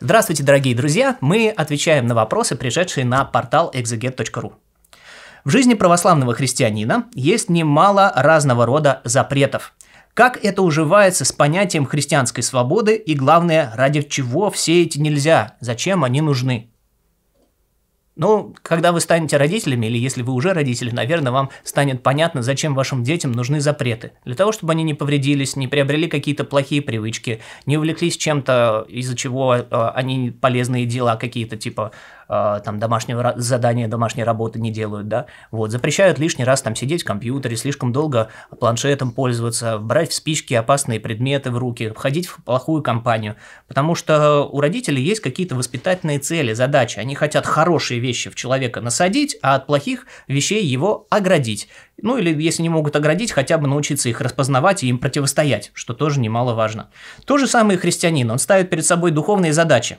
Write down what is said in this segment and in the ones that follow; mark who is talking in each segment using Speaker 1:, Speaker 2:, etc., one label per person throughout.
Speaker 1: Здравствуйте, дорогие друзья! Мы отвечаем на вопросы, пришедшие на портал exeget.ru. В жизни православного христианина есть немало разного рода запретов. Как это уживается с понятием христианской свободы и, главное, ради чего все эти нельзя, зачем они нужны? Ну, когда вы станете родителями, или если вы уже родители, наверное, вам станет понятно, зачем вашим детям нужны запреты. Для того, чтобы они не повредились, не приобрели какие-то плохие привычки, не увлеклись чем-то, из-за чего а, они полезные дела какие-то, типа Э, там домашнего задания, домашней работы не делают, да, вот, запрещают лишний раз там сидеть в компьютере, слишком долго планшетом пользоваться, брать в спички опасные предметы в руки, входить в плохую компанию, потому что у родителей есть какие-то воспитательные цели, задачи, они хотят хорошие вещи в человека насадить, а от плохих вещей его оградить. Ну или если не могут оградить, хотя бы научиться их распознавать и им противостоять, что тоже немаловажно. То же самое и христианин, он ставит перед собой духовные задачи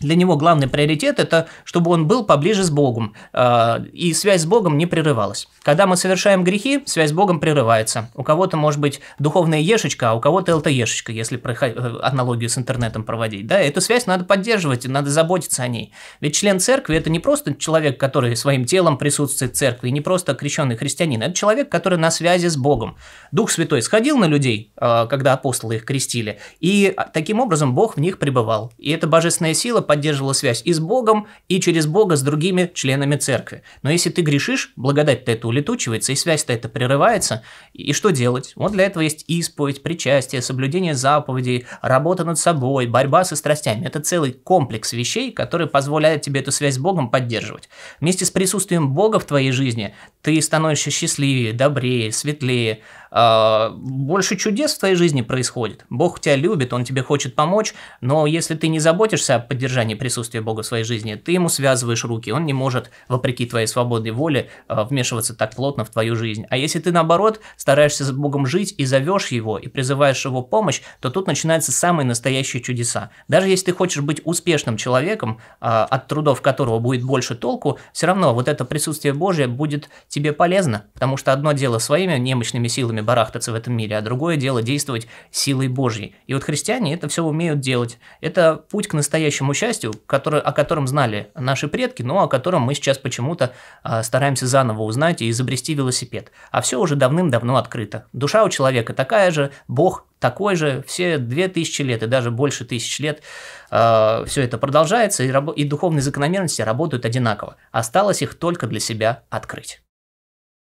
Speaker 1: для него главный приоритет это, чтобы он был поближе с Богом, э, и связь с Богом не прерывалась. Когда мы совершаем грехи, связь с Богом прерывается. У кого-то может быть духовная ешечка, а у кого-то ешечка, если э, аналогию с интернетом проводить. Да, эту связь надо поддерживать, надо заботиться о ней. Ведь член церкви это не просто человек, который своим телом присутствует в церкви, не просто крещенный христианин, это человек, который на связи с Богом. Дух Святой сходил на людей, э, когда апостолы их крестили, и таким образом Бог в них пребывал. И эта божественная сила поддерживала связь и с Богом, и через Бога с другими членами церкви. Но если ты грешишь, благодать-то это улетучивается, и связь-то это прерывается, и что делать? Вот для этого есть исповедь, причастие, соблюдение заповедей, работа над собой, борьба со страстями. Это целый комплекс вещей, который позволяет тебе эту связь с Богом поддерживать. Вместе с присутствием Бога в твоей жизни ты становишься счастливее, добрее, светлее. А, больше чудес в твоей жизни происходит. Бог тебя любит, Он тебе хочет помочь, но если ты не заботишься о поддержании присутствия Бога в своей жизни, ты ему связываешь руки, он не может, вопреки твоей свободной воли а, вмешиваться так плотно в твою жизнь. А если ты, наоборот, стараешься с Богом жить и зовешь его, и призываешь его помощь, то тут начинаются самые настоящие чудеса. Даже если ты хочешь быть успешным человеком, а, от трудов которого будет больше толку, все равно вот это присутствие Божье будет тебе полезно, потому что одно дело своими немощными силами барахтаться в этом мире, а другое дело действовать силой Божьей. И вот христиане это все умеют делать. Это путь к настоящему счастью, который, о котором знали наши предки, но о котором мы сейчас почему-то э, стараемся заново узнать и изобрести велосипед. А все уже давным-давно открыто. Душа у человека такая же, Бог такой же все две тысячи лет и даже больше тысяч лет э, а, все это продолжается, и, и духовные закономерности работают одинаково. Осталось их только для себя открыть.